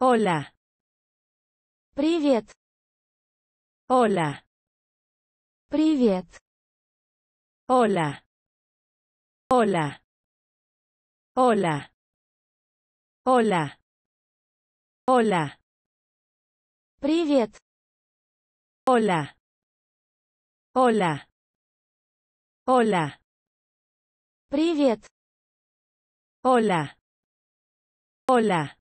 Hola. Привет. Hola. Привет. Hola. Hola. Hola. Hola. Hola. Привет. Hola. Hola. Hola. Привет. Hola. Hola.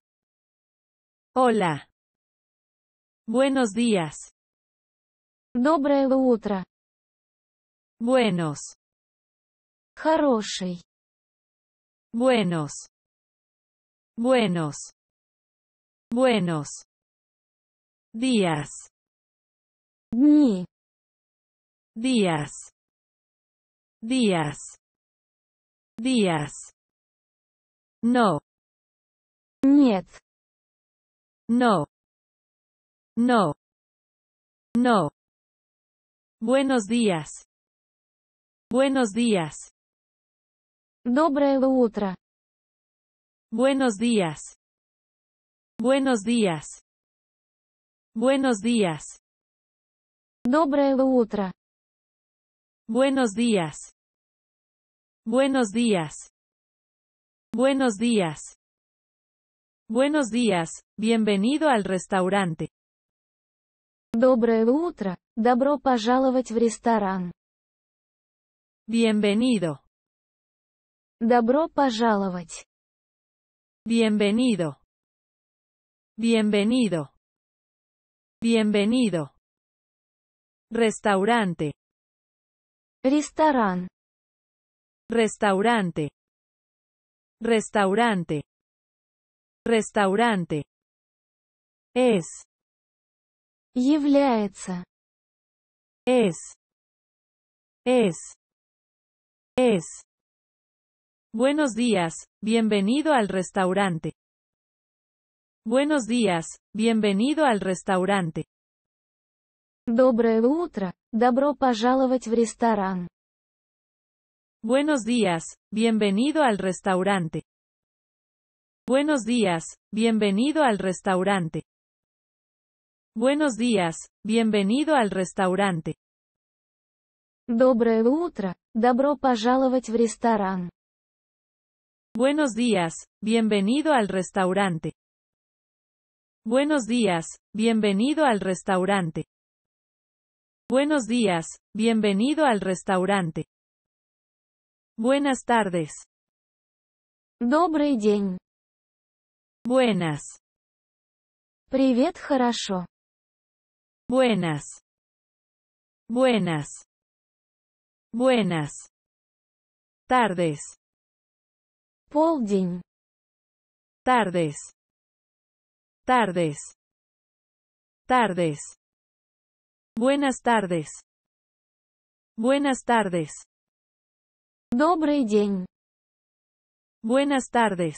Hola. Buenos días. Доброе утро. Buenos. Хороший. Buenos. Buenos. Buenos. Días. Ni. Días. Días. Días. No. Niet. No. No. No. Buenos días. Buenos días. Доброе утро. Buenos días. Buenos días. Buenos días. Доброе утро. Buenos días. Buenos días. Buenos días. Buenos días, bienvenido al restaurante. Доброе утро, добро пожаловать в Bienvenido. Добро пожаловать. Bienvenido. Bienvenido. Bienvenido. Restaurante. Restaurante. Restaurante. Restaurante. Restaurante. Es. Es. Es. Es. Buenos días, bienvenido al restaurante. Buenos días, bienvenido al restaurante. Доброе утро, добро пожаловать в ресторан. Buenos días, bienvenido al restaurante. Buenos días, bienvenido al restaurante. Buenos días, bienvenido al restaurante. Доброе утро, добро пожаловать в ресторан. Buenos días, bienvenido al restaurante. Buenos días, bienvenido al restaurante. Buenos días, bienvenido al restaurante. Buenas tardes. Добрый день. Buenas. Привет, хорошо. Buenas. Buenas. Buenas. Tardes. Полдень. Tardes. Tardes. Tardes. Buenas tardes. Buenas tardes. Добрый день. Buenas tardes.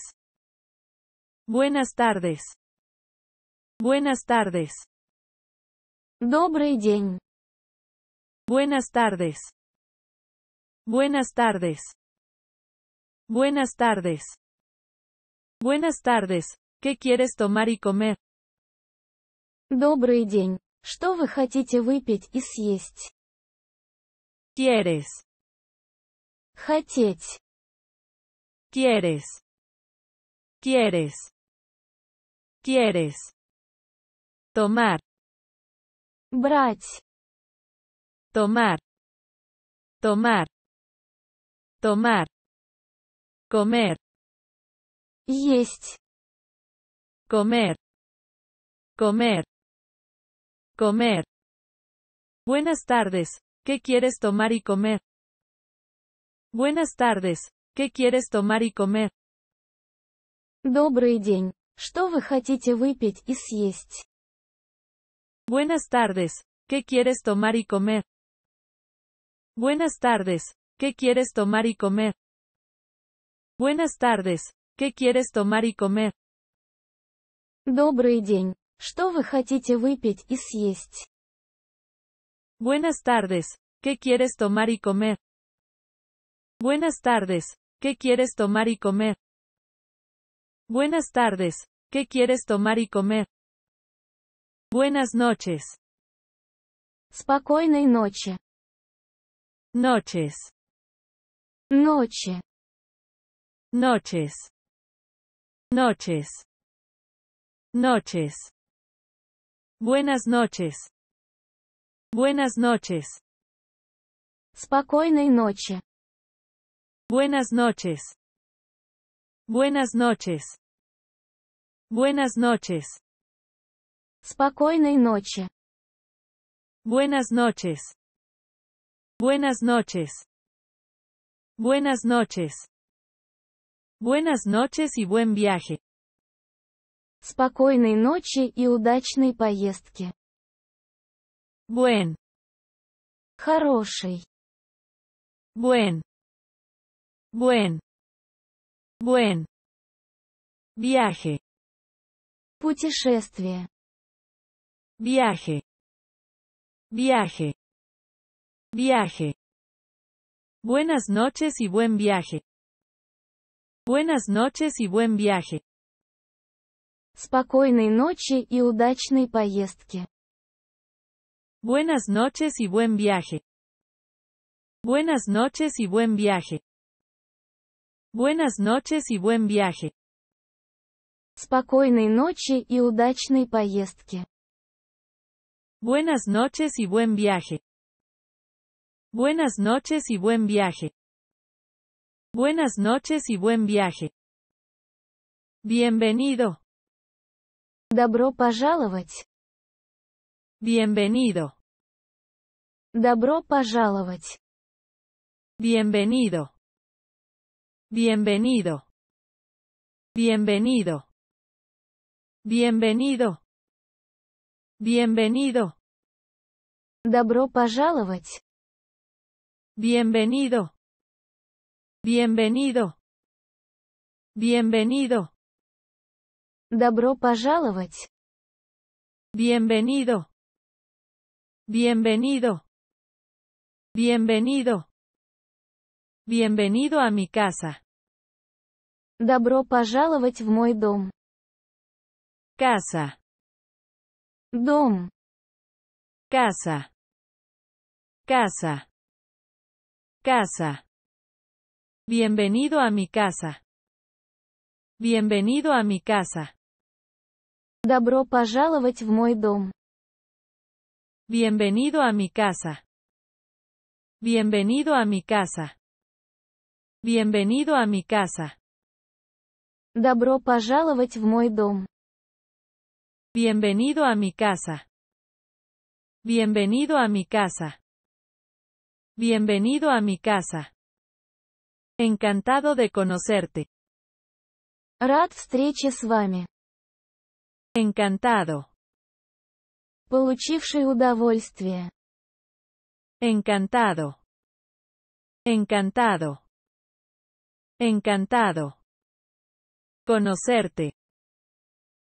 Buenas tardes. Buenas tardes. Добрый день. Buenas tardes. Buenas tardes. Buenas tardes. Buenas tardes. ¿Qué quieres tomar y comer? Добрый день. Что вы хотите выпить и Quieres. Хотеть. Quieres. Quieres quieres? Tomar. brach Tomar. Tomar. Tomar. Comer. Есть. Comer. Comer. Comer. Buenas tardes. ¿Qué quieres tomar y comer? Buenas tardes. ¿Qué quieres tomar y comer? Добрый хотите Buenas tardes. ¿Qué quieres tomar y comer? Buenas tardes. ¿Qué quieres tomar y comer? Buenas tardes. ¿Qué quieres tomar y comer? Добрый день. Что вы хотите выпить и съесть? Buenas tardes. ¿Qué quieres tomar y comer? Buenas tardes. ¿Qué quieres tomar y comer? Buenas tardes. ¿Qué quieres tomar y comer? Buenas noches. Спокойной noche. Noches. Noche. Noches. Noches. Noches. Buenas noches. Buenas noches. Спокойной noche. Buenas noches. Buenas noches. Buenas noches. Спокойной noche! Buenas noches. Buenas noches. Buenas noches. Buenas noches y buen viaje. Спокойной noche y удачной поездки. Buen. Хороший. Buen. Buen. Buen. Viaje. Путешествие. Viaje. Viaje. Viaje. Buenas noches y buen viaje. Buenas noches y buen viaje. Спокойной ночи и удачной поездки. Buenas noches y buen viaje. Buenas noches y buen viaje. Buenas noches y buen viaje. Спокойной ночи и удачной поездки. Buenas noches y buen viaje. Buenas noches y buen viaje. Buenas noches y buen viaje. Bienvenido. Добро пожаловать. Bienvenido. Добро пожаловать. Bienvenido. Bienvenido. Bienvenido. Bienvenido. Bienvenido. Добро пожаловать. Bienvenido. Bienvenido. Bienvenido. Добро пожаловать. Bienvenido. Bienvenido. Bienvenido. Bienvenido a mi casa. Добро пожаловать в мой дом. Casa. Дом. Casa. Casa. Casa. Bienvenido a mi casa. Bienvenido a mi casa. Добро пожаловать в мой дом. Bienvenido a mi casa. Bienvenido a mi casa. Bienvenido a mi casa. Добро пожаловать в мой дом. Bienvenido a mi casa. Bienvenido a mi casa. Bienvenido a mi casa. Encantado de conocerte. Рад встрече с вами. Encantado. Получивший удовольствие. Encantado. Encantado. Encantado. Conocerte.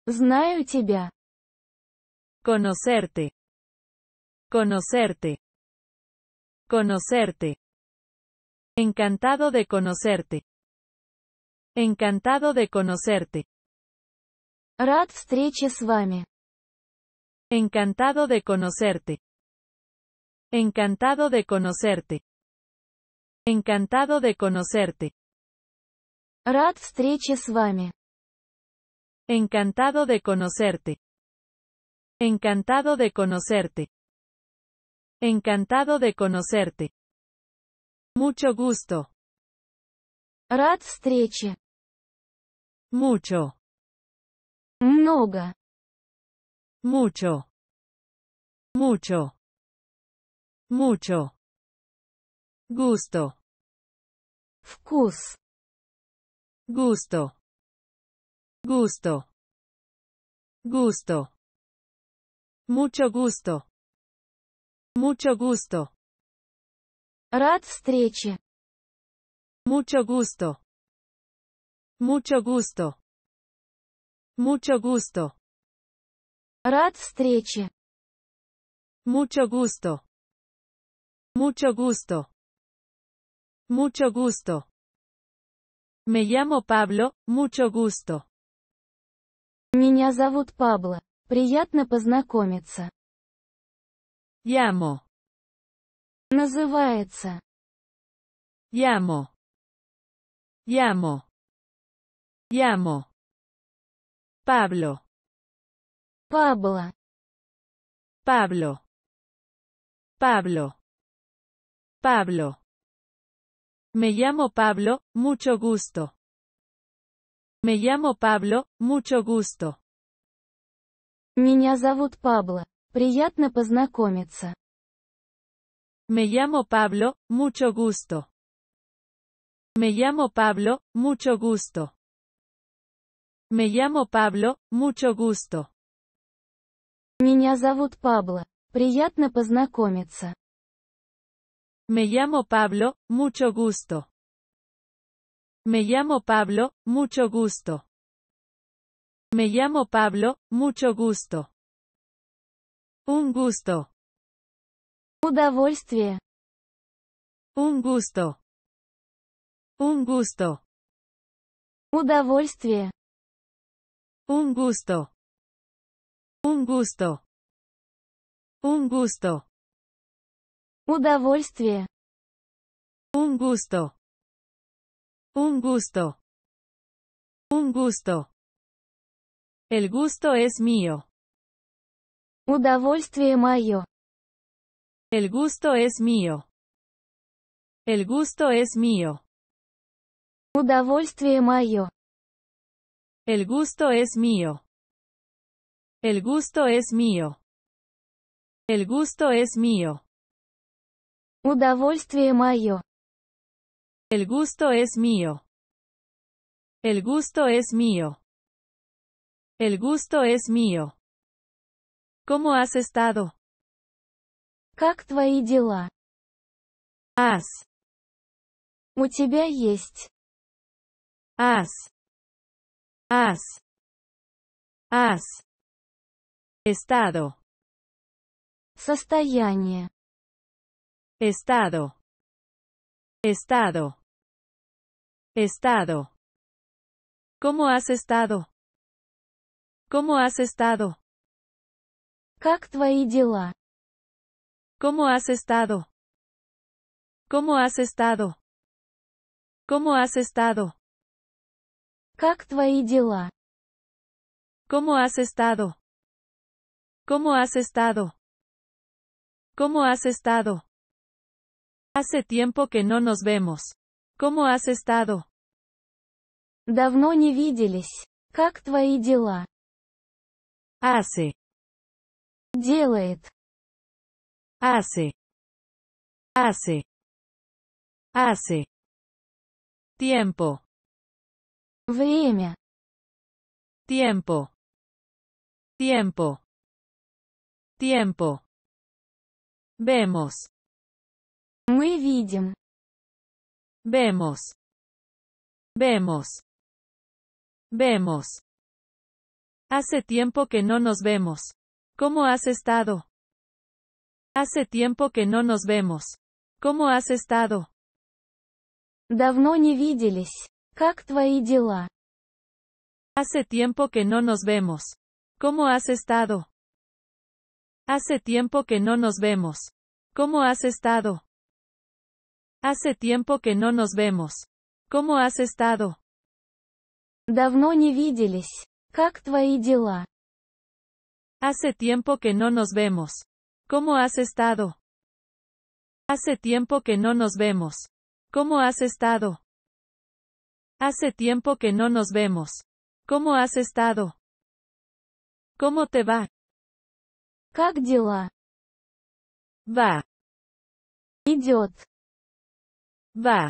Знаю тебя. Conocerte. Conocerte. Conocerte. Encantado de conocerte. Encantado de conocerte. Рад встрече с вами. Encantado de conocerte. Encantado de conocerte. Encantado de conocerte. Рад встрече Encantado de conocerte. Encantado de conocerte. Encantado de conocerte. Mucho gusto. Рад встрече. Mucho. Много. Mucho. Mucho. Mucho. Gusto. Fkus gusto, gusto, gusto, mucho gusto, mucho gusto. Рад Mucho gusto. Mucho gusto. Mucho gusto. Рад Mucho gusto. Mucho gusto. Mucho gusto. Me llamo Pablo, mucho gusto. Меня зовут Пабло. Приятно познакомиться. Llamo. Называется. Llamo. Llamo. Llamo. Pablo. Пабло. Pablo. Pablo. Pablo. Me llamo Pablo, mucho gusto. Me llamo Pablo, mucho gusto. Меня зовут Пабло. Приятно познакомиться. Me llamo Pablo, mucho gusto. Me llamo Pablo, mucho gusto. Me llamo Pablo, mucho gusto. Меня зовут Пабло. Приятно познакомиться. Me llamo Pablo, mucho gusto. Me llamo Pablo, mucho gusto. Me llamo Pablo, mucho gusto. Un gusto. Удовольствие. Un gusto. Un gusto. Удовольствие. Un gusto. Un gusto. Un gusto. Un gusto. Un gusto. Un gusto. El gusto es mío. Удовольствие mayo. El gusto es mío. El gusto es mío. Удовольствие mayo. El gusto es mío. El gusto es mío. El gusto es mío. Удовольствие мое. El gusto es mío. El gusto es mío. El gusto es mío. ¿Cómo has estado? Как твои дела? Ас. У тебя есть. Ас. Ас. Ас. Estado. Состояние. Estado. Estado. Estado. ¿Cómo has estado? ¿Cómo has estado? ¿Cómo has estado? ¿Cómo has estado? ¿Cómo has estado? ¿Cómo has estado? ¿Cómo has estado? ¿Cómo has estado? Hace tiempo que no nos vemos. ¿Cómo has estado? Давно не виделись. Как твои дела? Hace. Делает. Hace. Hace. Hace. Tiempo. Время. Tiempo. Tiempo. Tiempo. Vemos. Мы видим. Vemos. Vemos. Vemos. Hace tiempo que no nos vemos. ¿Cómo has estado? Hace tiempo que no nos vemos. ¿Cómo has estado? Hace tiempo que no nos vemos. ¿Cómo has estado? Hace tiempo que no nos vemos. ¿Cómo has estado? Hace tiempo que no nos vemos. ¿Cómo has estado? Hace tiempo que no nos vemos. ¿Cómo has estado? Hace tiempo que no nos vemos. ¿Cómo has estado? Hace tiempo que no nos vemos. ¿Cómo has estado? ¿Cómo te va? ¿Cómo Va. Va.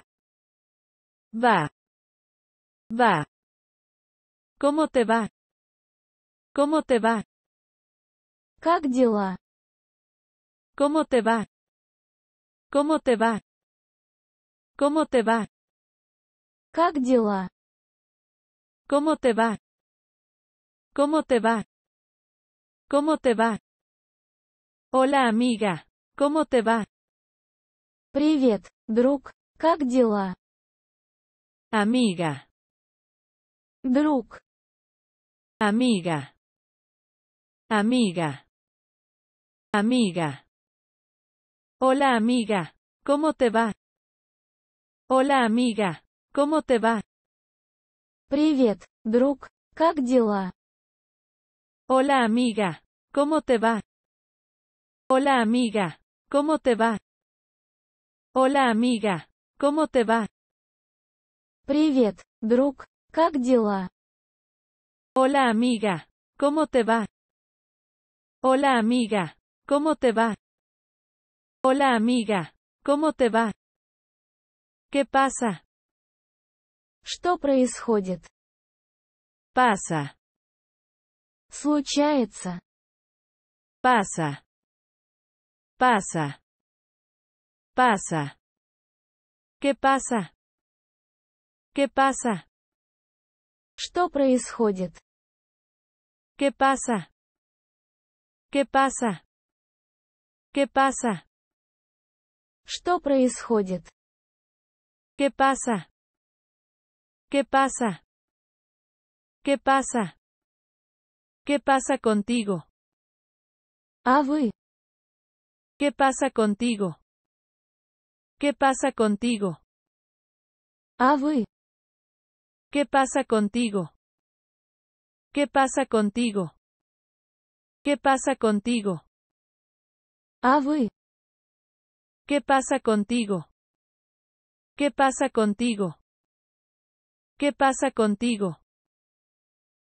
Va. Va. ¿Cómo te va? ¿Cómo te va? ¿Cómo te va? ¿Cómo te va? ¿Cómo te va? ¿Cómo te va? ¿Cómo te va? ¿Cómo te va? Hola amiga, ¿cómo te va? Привет, друг. Как Amiga. Друг. Amiga. Amiga. Amiga. Hola amiga, ¿cómo te va? Hola amiga, ¿cómo te va? Привет, друг, как Hola amiga, ¿cómo te va? Hola amiga, ¿cómo te va? Hola amiga, ¿Cómo te va? Привет, друг. Как дела? Hola amiga. ¿Cómo te va? Hola amiga. ¿Cómo te va? Hola amiga. ¿Cómo te va? ¿Qué pasa? Что происходит? Pasa. Случается. Pasa. Pasa. Pasa. ¿Qué pasa? ¿Qué pasa? ¿Qué pasa? ¿Qué pasa? ¿Qué pasa? ¿Qué pasa? ¿Qué pasa? ¿Qué pasa? ¿Qué pasa contigo? ah, ¿Qué pasa contigo? ¿Qué pasa contigo? Ah ¿Qué pasa contigo? ¿Qué pasa contigo? ¿Qué pasa contigo? Ah ¿Qué pasa contigo? ¿Qué pasa contigo? ¿Qué pasa contigo?